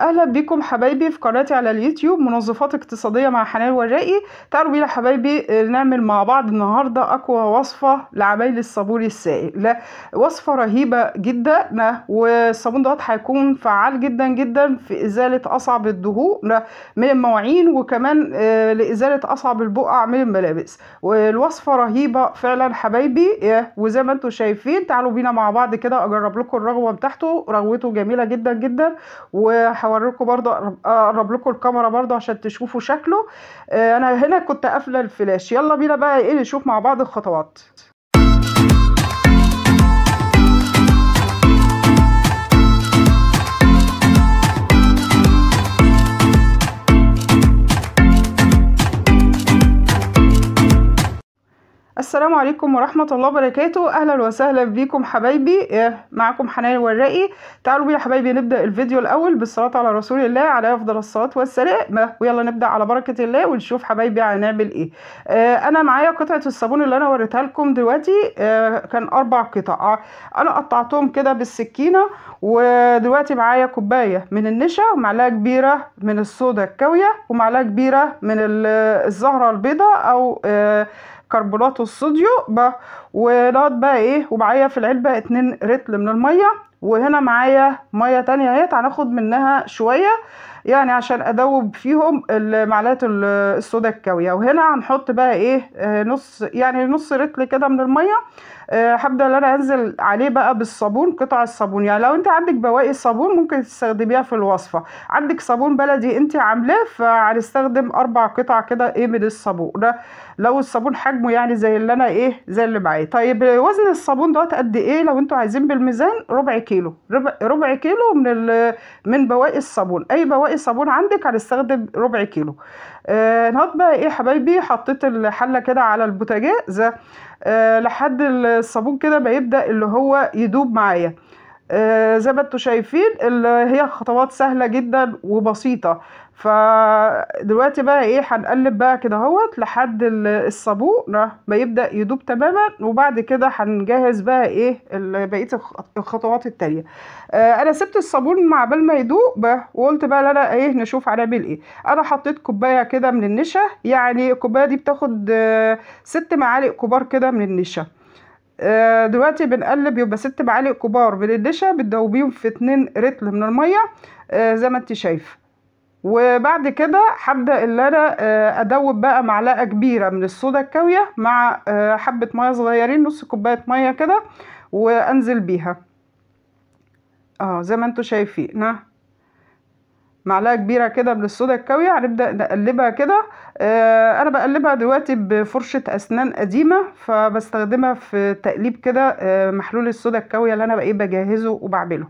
اهلا بكم حبايبي في قناتي على اليوتيوب منظفات اقتصاديه مع حنان ورائي تعالوا بينا حبايبي آه، نعمل مع بعض النهارده اقوى وصفه لعمايل الصابون السائل وصفه رهيبه جدا والصابون دوت هيكون فعال جدا جدا في ازاله اصعب الدهون من المواعين وكمان آه، لازاله اصعب البقع من الملابس والوصفه رهيبه فعلا حبايبي آه، وزي ما انتم شايفين تعالوا بينا مع بعض كده اجرب لكم الرغوه بتاعته رغوته جميله جدا جدا وحاول هوريكم برضو آه، اقرب لكم الكاميرا برضو عشان تشوفوا شكله آه، انا هنا كنت قافله الفلاش يلا بينا بقى ايه نشوف مع بعض الخطوات السلام عليكم ورحمة الله وبركاته أهلا وسهلا بيكم حبايبي آه، معكم حنان والرقي تعالوا بيا حبايبي نبدأ الفيديو الأول بالصلاة على رسول الله على أفضل الصلاة والسلام آه، ويلا نبدأ على بركة الله ونشوف حبايبي هنعمل إيه آه، أنا معايا قطعة الصابون اللي أنا وريتها لكم دلوقتي كان أربع قطع أنا قطعتهم كده بالسكينة ودلوقتي معايا كوباية من النشا ومعلقة كبيرة من الصودا الكاوية ومعلقة كبيرة من الزهرة البيضاء أو كربونات الصوديو بقى ونقعد بقى ايه ومعايا في العلبة اتنين رتل من المية وهنا معايا مية تانية اهيت هناخد منها شوية يعني عشان ادوب فيهم معلقة الصودا الكاوية وهنا هنحط بقى ايه آه، نص يعني نص رتل كده من المية هبدأ آه، ان انا انزل عليه بقى بالصابون قطع الصابون يعني لو انت عندك بواقي صابون ممكن تستخدميها في الوصفة عندك صابون بلدي انت عاملاه فهنستخدم اربع قطع كده ايه من الصابون ده لو الصابون حجمه يعني زي اللي انا ايه زي اللي معايا طيب وزن الصابون دوت قد ايه لو انتوا عايزين بالميزان ربع كيلو ربع, ربع كيلو من من بواقي الصابون اي بواقي صابون عندك هنستخدم ربع كيلو آه، نهض بقى ايه حبايبي حطيت الحله كده على البوتاجاز آه لحد الصابون كده ما يبدا اللي هو يدوب معايا آه زي ما انتوا شايفين هي خطوات سهله جدا وبسيطه فدلوقتي بقى ايه هنقلب بقى كده اهوت لحد الصابون ما يبدا يدوب تماما وبعد كده هنجهز بقى ايه بقيه الخطوات التاليه آه انا سبت الصابون مع بال ما يدوب وقلت بقى انا ايه نشوف هنعمل ايه انا حطيت كوبايه كده من النشا يعني الكوبايه دي بتاخد آه ست معالق كبار كده من النشا آه، دلوقتي بنقلب يبقى ست معالق كبار من النشا بتدوبيهم في اتنين رتل من الميه آه، زي ما انت شايفه وبعد كده هبدا ان انا آه، ادوب بقى معلقه كبيره من الصودا الكاويه مع آه، حبه ميه صغيرين نص كوبايه ميه كده وانزل بيها اه زي ما انتم شايفين معلقه كبيره كده من الصودا الكاويه هنبدا نقلبها كده آه انا بقلبها دلوقتي بفرشه اسنان قديمه فبستخدمها في تقليب كده آه محلول الصودا الكاويه اللي انا بقى بجهزه وبعمله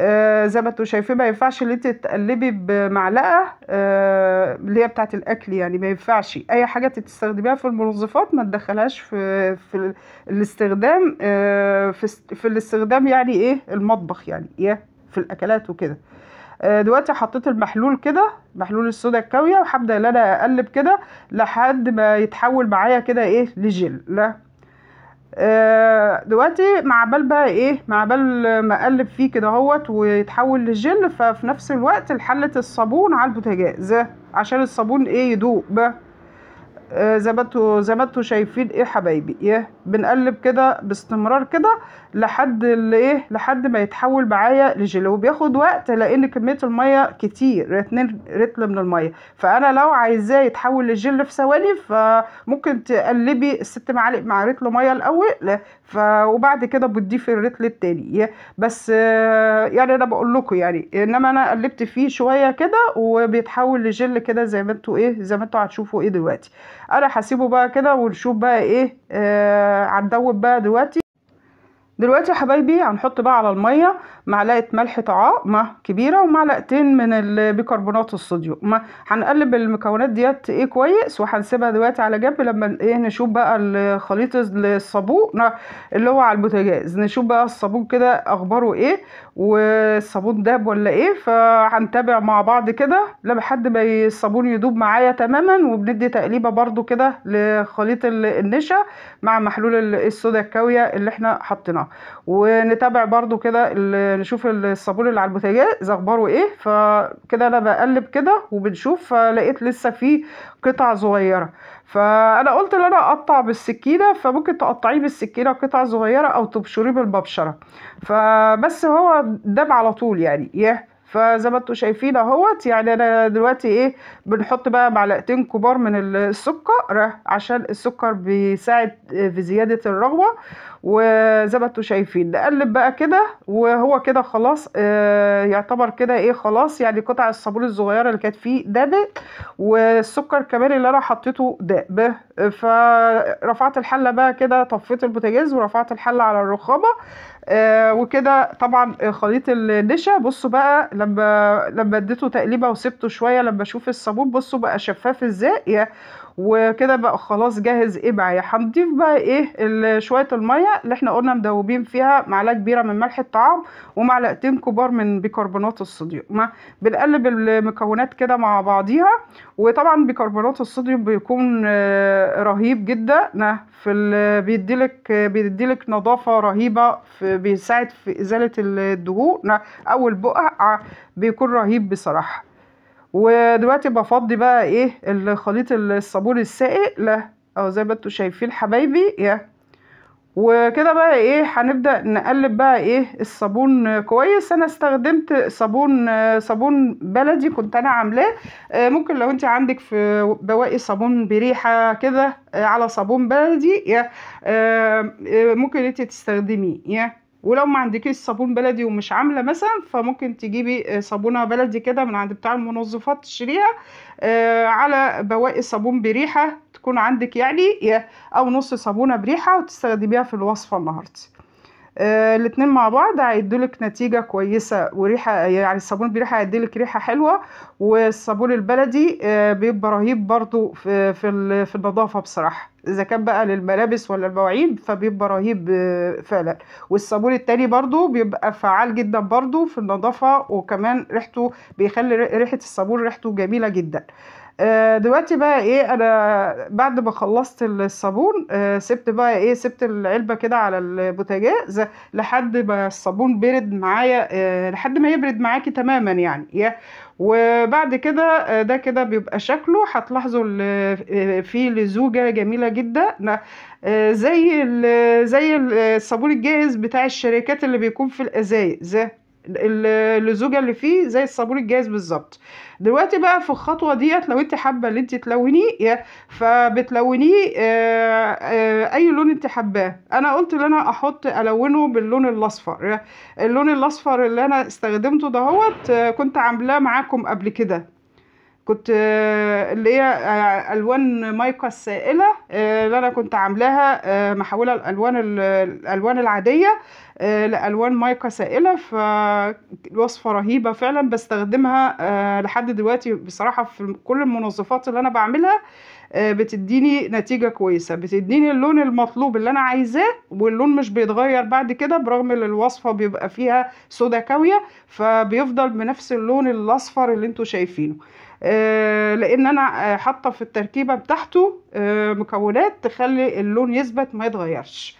آه، زي ما انتوا شايفين ما ينفعش اللي انت تقلبي بمعلقه آه اللي هي بتاعه الاكل يعني ما ينفعش اي حاجه تستخدميها في المنظفات ما تدخلهاش في في الاستخدام آه في, في الاستخدام يعني ايه المطبخ يعني ايه في الاكلات وكده آه، دلوقتي حطيت المحلول كده محلول الصودا الكاويه وهبدا ان انا اقلب كده لحد ما يتحول معايا كده ايه لجل لا آه، دلوقتي مع بال بقى ايه مع بال ما اقلب فيه كده اهوت ويتحول لجل ففي نفس الوقت حله الصابون على البوتاجاز عشان الصابون ايه يدوب آه، زي ما انتوا زي ما انتوا شايفين ايه حبايبي ايه بنقلب كده باستمرار كده لحد الايه لحد ما يتحول معايا لجيلي وبياخد وقت لان كميه الميه كتير 2 رتل من الميه فانا لو عايزاه يتحول لجيل في ثواني فممكن تقلبي الست معالق مع رتل ميه الاول ف وبعد كده بتضيفي الرتل التاني إيه بس آه، يعني انا بقول لكم يعني انما انا قلبت فيه شويه كده وبيتحول لجل كده زي ما انتوا ايه زي ما انتوا هتشوفوا ايه دلوقتي انا هسيبه بقى كده ونشوف بقى ايه هندوب آه بقى دلوقتي دلوقتي يا حبايبي هنحط بقى على الميه معلقه ملح طعام كبيره ومعلقتين من بيكربونات الصوديوم هنقلب المكونات ديت ايه كويس وهنسيبها دلوقتي على جنب لما ايه نشوف بقى خليط الصابون اللي هو على البوتاجاز نشوف بقى الصابون كده اخباره ايه والصابون داب ولا ايه فهنتابع مع بعض كده لحد ما الصابون يدوب معايا تماما وبندي تقليبه برده كده لخليط النشا مع محلول الصودا الكاويه اللي احنا حطيناه ونتابع برده كده نشوف الصابون اللي على البوتاجاز اخباره ايه فكده انا بقلب كده وبنشوف فلقيت لسه في قطع صغيره فانا قلت ان انا اقطع بالسكينه فممكن تقطعيه بالسكينه قطع صغيره او تبشريه بالببشره فبس هو دام على طول يعني فزي ما انتوا شايفين اهوت يعني انا دلوقتي ايه بنحط بقى معلقتين كبار من السكر عشان السكر بيساعد في زياده الرغوه وزي ما انتوا شايفين نقلب بقى كده وهو كده خلاص آه يعتبر كده ايه خلاص يعني قطع الصابون الصغيره اللي كانت فيه دابت والسكر كمان اللي انا حطيته داب فرفعت الحله بقى كده طفيت البوتاجاز ورفعت الحله على الرخامه آه وكده طبعا خليط النشا بصوا بقى لما لما اديته تقليبه وسبته شويه لما اشوف الصابون بصوا بقى شفاف ازاي وكده بقى خلاص جاهز ايه بقى يا هنضيف بقى ايه شويه الميه اللي احنا قلنا مدوبين فيها معلقه كبيره من ملح الطعام ومعلقتين كبار من بيكربونات الصوديوم ما بنقلب المكونات كده مع بعضيها وطبعا بيكربونات الصوديوم بيكون آه، رهيب جدا نعم، في بيديلك بيديلك نظافه رهيبه في بيساعد في ازاله الدهون نعم، او البقع آه، بيكون رهيب بصراحه ودلوقتي بفضي بقى ايه الخليط الصابون السائق لا اهو زي ما انتوا شايفين حبايبي يا وكده بقى ايه هنبدا نقلب بقى ايه الصابون كويس انا استخدمت صابون صابون بلدي كنت انا عاملاه آه، ممكن لو انت عندك في بواقي صابون بريحه كده آه، على صابون بلدي آه، ممكن انت تستخدميه ولو ما عندكيش صابون بلدي ومش عامله مثلا فممكن تجيبي آه، صابونه بلدي كده من عند بتاع المنظفات تشتريها آه، على بواقي صابون بريحه تكون عندك يعني او نص صابونه بريحه وتستخدميها في الوصفه النهارده الاثنين آه، الاتنين مع بعض هيدولك نتيجة كويسة وريحة يعني الصابون بريحة هيديلك ريحة حلوة والصابون البلدي آه، بيبقى رهيب برضو في, في, النظافة بصراحة إذا كان بقى للملابس ولا المواعيد فبيبقى رهيب آه، فعلا والصابون التاني برضو بيبقى فعال جدا برضو في النظافة وكمان ريحته بيخلي ريحة الصابون ريحته جميلة جدا آه، دلوقتي بقى ايه انا بعد ما خلصت الصابون آه، سبت بقى ايه سبت العلبه كده على البوتاجاز لحد ما الصابون برد معايا آه، لحد ما يبرد معاكي تماما يعني وبعد كده ده كده بيبقى شكله هتلاحظوا فيه لزوجه جميله جدا زي زي الصابون الجاهز بتاع الشركات اللي بيكون في الازايز اللزوجه اللي فيه زي الصابون الجاهز بالظبط دلوقتي بقى في الخطوه ديت لو انت حابه ان انت تلونيه فبتلونيه آه، آه، اي لون انت حباه انا قلت ان انا احط الونه باللون الاصفر اللون الاصفر اللي انا استخدمته دهوت آه، كنت عاملاه معاكم قبل كده كنت آه، اللي هي آه، الوان مايكا السائله آه، اللي انا كنت عاملاها محوله الالوان الالوان العاديه لالوان مايكا سائله وصفه رهيبه فعلا بستخدمها لحد دلوقتي بصراحه في كل المنظفات اللي انا بعملها بتديني نتيجة كويسة بتديني اللون المطلوب اللي أنا عايزاه واللون مش بيتغير بعد كده برغم إن الوصفة بيبقى فيها سودا كاوية فبيفضل بنفس اللون الأصفر اللي انتوا شايفينه آه، لان انا آه، حاطه في التركيبه بتاعته آه، مكونات تخلي اللون يثبت ما يتغيرش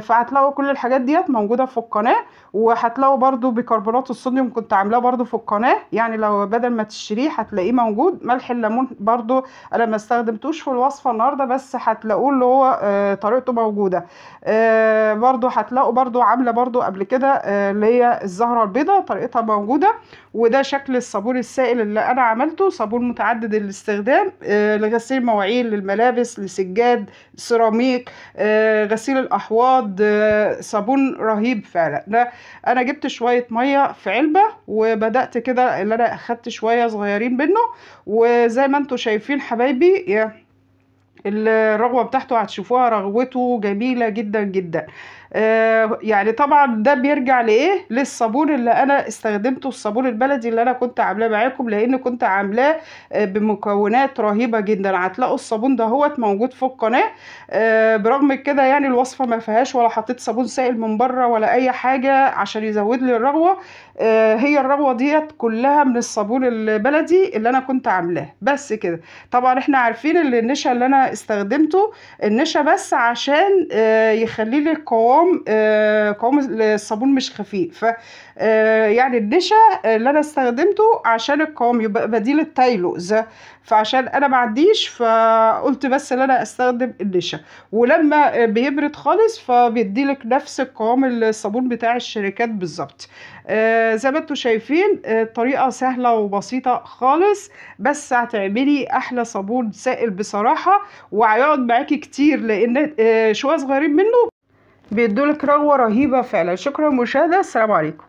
فهتلاقوا كل الحاجات ديت موجوده في القناه وهتلاقوا برضو بيكربونات الصوديوم كنت عاملاه برضو في القناه يعني لو بدل ما تشتريه هتلاقيه موجود ملح الليمون برضو انا ما استخدمتوش في الوصفه النهارده بس هتلاقوه اللي هو آه، طريقته موجوده آه، برضو هتلاقوا برضو عامله برضو قبل كده آه، اللي هي الزهره البيضة طريقتها موجوده وده شكل الصابون السائل اللي انا عملته صابون متعدد الاستخدام لغسيل مواعين للملابس لسجاد سيراميك غسيل الاحواض صابون رهيب فعلا ده انا جبت شويه ميه في علبه وبدات كده اللي انا اخدت شويه صغيرين منه وزي ما انتم شايفين حبايبي الرغوه بتاعته هتشوفوها رغوته جميله جدا جدا آه يعني طبعا ده بيرجع لايه للصابون اللي انا استخدمته الصابون البلدي اللي انا كنت عاملاه معاكم لان كنت عاملاه آه بمكونات رهيبه جدا هتلاقوا الصابون ده هو موجود في القناه آه برغم كده يعني الوصفه ما فيهاش ولا حطيت صابون سائل من بره ولا اي حاجه عشان يزود لي الرغوه آه، هي الرغوه ديت كلها من الصابون البلدي اللي انا كنت عاملاه بس كده طبعا احنا عارفين ان النشا اللي انا استخدمته النشا بس عشان آه، يخلي لي القوام قوام آه، قوام الصابون مش خفيف آه، يعني النشا اللي انا استخدمته عشان القوام يبقى بديل التايلوز فعشان انا ما عنديش فقلت بس ان انا استخدم النشا ولما آه، بيبرد خالص فبيديلك نفس القوام الصابون بتاع الشركات بالظبط زي ما انتم شايفين الطريقه سهله وبسيطه خالص بس هتعملي احلى صابون سائل بصراحه وهيقعد معاكي كتير لان شويه صغيرين منه بيدولك رغوة رهيبة فعلا شكرا مشاهدة السلام عليكم